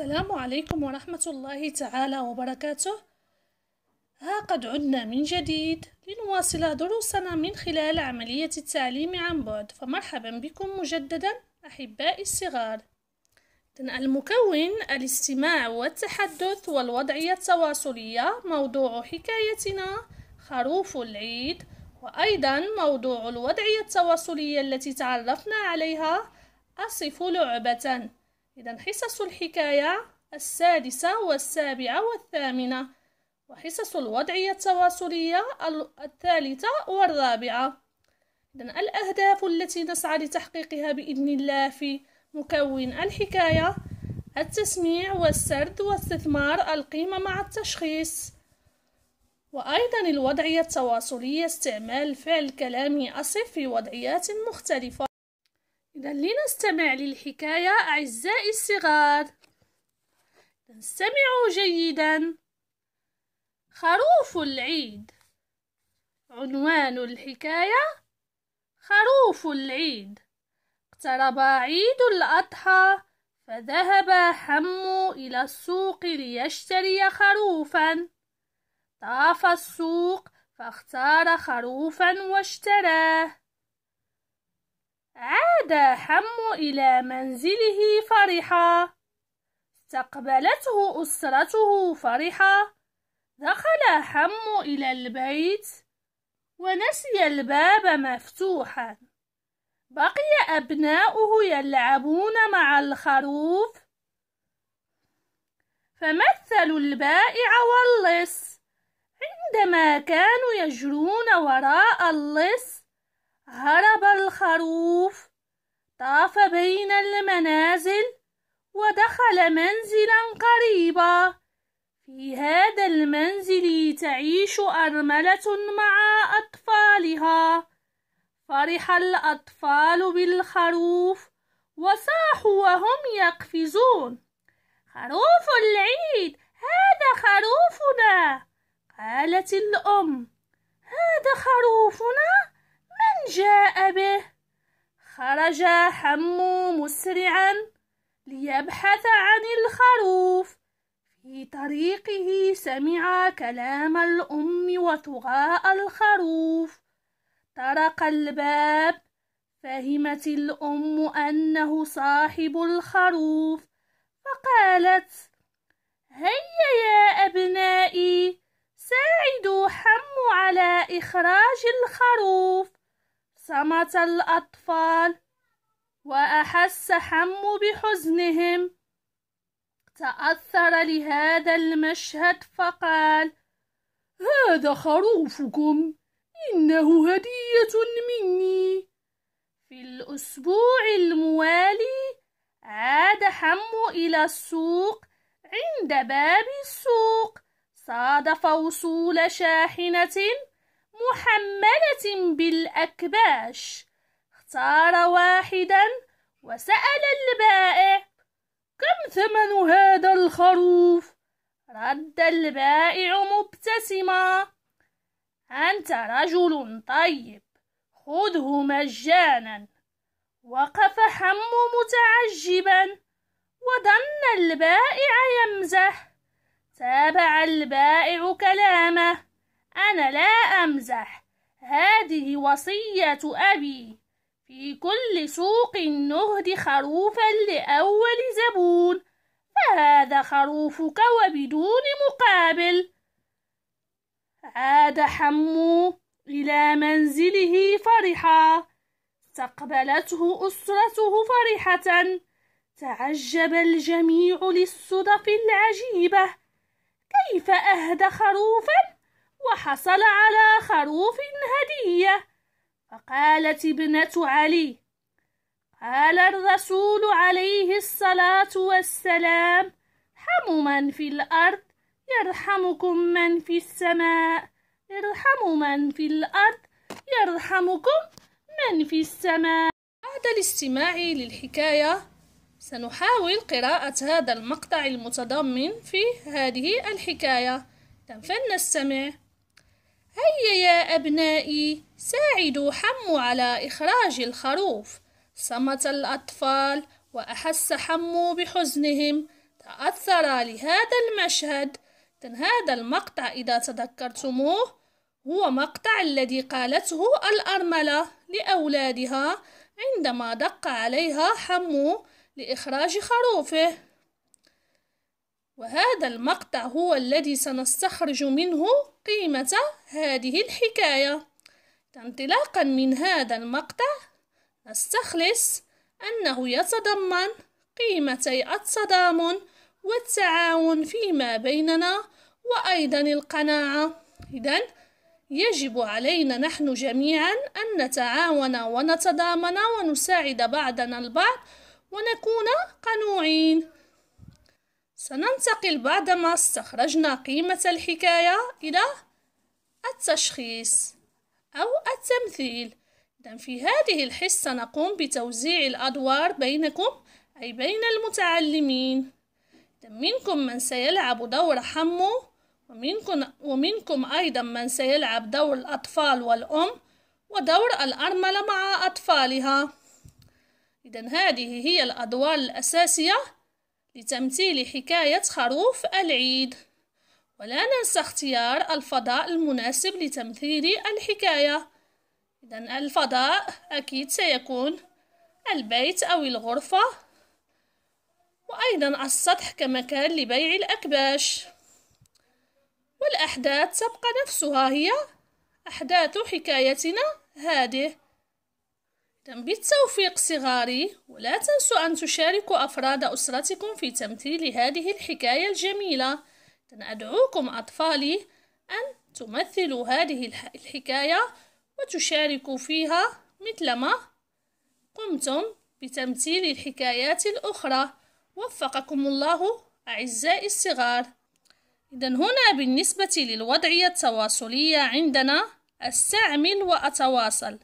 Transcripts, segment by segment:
السلام عليكم ورحمة الله تعالى وبركاته ها قد عدنا من جديد لنواصل دروسنا من خلال عملية التعليم عن بعد فمرحبا بكم مجددا أحبائي الصغار المكون الاستماع والتحدث والوضعية التواصلية موضوع حكايتنا خروف العيد وأيضا موضوع الوضعية التواصلية التي تعرفنا عليها أصف لعبة إذا حصص الحكاية السادسة والسابعة والثامنة وحصص الوضعية التواصلية الثالثة والرابعة إذا الأهداف التي نسعى لتحقيقها بإذن الله في مكون الحكاية التسميع والسرد واستثمار القيمة مع التشخيص وأيضا الوضعية التواصلية استعمال فعل كلامي أصف في وضعيات مختلفة إذا لنستمع للحكاية أعزائي الصغار استمعوا جيدا خروف العيد عنوان الحكاية خروف العيد اقترب عيد الأضحى فذهب حمو إلى السوق ليشتري خروفا طاف السوق فاختار خروفا واشتراه عاد حم إلى منزله فرحا استقبلته أسرته فرحا دخل حم إلى البيت ونسي الباب مفتوحا بقي أبناؤه يلعبون مع الخروف فمثلوا البائع واللص عندما كانوا يجرون وراء اللص هرب الخروف طاف بين المنازل ودخل منزلا قريبا في هذا المنزل تعيش أرملة مع أطفالها فرح الأطفال بالخروف وصاحوا وهم يقفزون خروف العيد هذا خروفنا قالت الأم هذا خروفنا جاء به خرج حمو مسرعا ليبحث عن الخروف في طريقه سمع كلام الأم وطغاء الخروف طرق الباب فهمت الأم أنه صاحب الخروف فقالت هيا يا أبنائي ساعدوا حم على إخراج الخروف صمت الأطفال وأحس حم بحزنهم تأثر لهذا المشهد فقال هذا خروفكم إنه هدية مني في الأسبوع الموالي عاد حم إلى السوق عند باب السوق صادف وصول شاحنة محملة بالأكباش اختار واحدا وسأل البائع كم ثمن هذا الخروف؟ رد البائع مبتسما أنت رجل طيب خذه مجانا وقف حم متعجبا وظن البائع يمزح تابع البائع كلامه أنا لا أمزح هذه وصية أبي في كل سوق نهدي خروفا لأول زبون فهذا خروفك وبدون مقابل عاد حمو إلى منزله فرحا استقبلته أسرته فرحة تعجب الجميع للصدف العجيبة كيف أهدى خروفا وحصل على خروف هدية فقالت ابنة علي قال الرسول عليه الصلاة والسلام ارحموا من في الأرض يرحمكم من في السماء ارحموا من في الأرض يرحمكم من في السماء بعد الاستماع للحكاية سنحاول قراءة هذا المقطع المتضمن في هذه الحكاية فلنستمع هيا يا أبنائي ساعدوا حمو على إخراج الخروف صمت الأطفال وأحس حمو بحزنهم تأثر لهذا المشهد هذا المقطع إذا تذكرتموه هو مقطع الذي قالته الأرملة لأولادها عندما دق عليها حمو لإخراج خروفه وهذا المقطع هو الذي سنستخرج منه قيمة هذه الحكاية انطلاقا من هذا المقطع نستخلص أنه يتضمن قيمتي التضامن والتعاون فيما بيننا وأيضا القناعة إذا يجب علينا نحن جميعا أن نتعاون ونتضامن ونساعد بعضنا البعض ونكون قنوعين سننتقل بعدما استخرجنا قيمة الحكاية إلى التشخيص أو التمثيل إذا في هذه الحصة نقوم بتوزيع الأدوار بينكم أي بين المتعلمين منكم من سيلعب دور حمو ومنكم, ومنكم أيضا من سيلعب دور الأطفال والأم ودور الأرملة مع أطفالها إذا هذه هي الأدوار الأساسية لتمثيل حكاية خروف العيد ولا ننسى اختيار الفضاء المناسب لتمثيل الحكاية إذا الفضاء أكيد سيكون البيت أو الغرفة وأيضا السطح كمكان لبيع الأكباش والأحداث تبقى نفسها هي أحداث حكايتنا هذه تنبيت توفيق صغاري ولا تنسوا أن تشاركوا أفراد أسرتكم في تمثيل هذه الحكاية الجميلة أدعوكم أطفالي أن تمثلوا هذه الحكاية وتشاركوا فيها مثلما قمتم بتمثيل الحكايات الأخرى وفقكم الله أعزائي الصغار إذا هنا بالنسبة للوضعية التواصلية عندنا أستعمل وأتواصل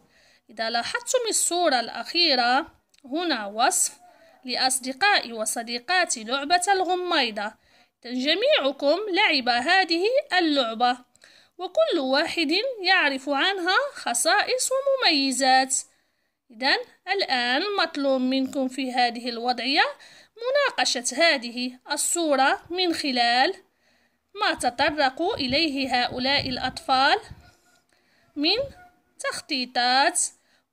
إذا لاحظتم الصورة الأخيرة هنا وصف لأصدقائي وصديقاتي لعبة الغميضة جميعكم لعب هذه اللعبة وكل واحد يعرف عنها خصائص ومميزات إذن الآن مطلوب منكم في هذه الوضعية مناقشة هذه الصورة من خلال ما تطرق إليه هؤلاء الأطفال من تخطيطات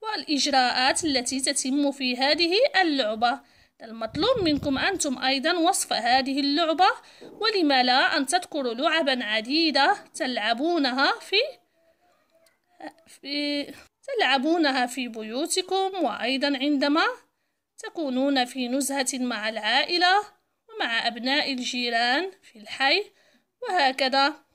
والإجراءات التي تتم في هذه اللعبة المطلوب منكم أنتم أيضا وصف هذه اللعبة ولما لا أن تذكروا لعبا عديدة تلعبونها في, في تلعبونها في بيوتكم وأيضا عندما تكونون في نزهة مع العائلة ومع أبناء الجيران في الحي وهكذا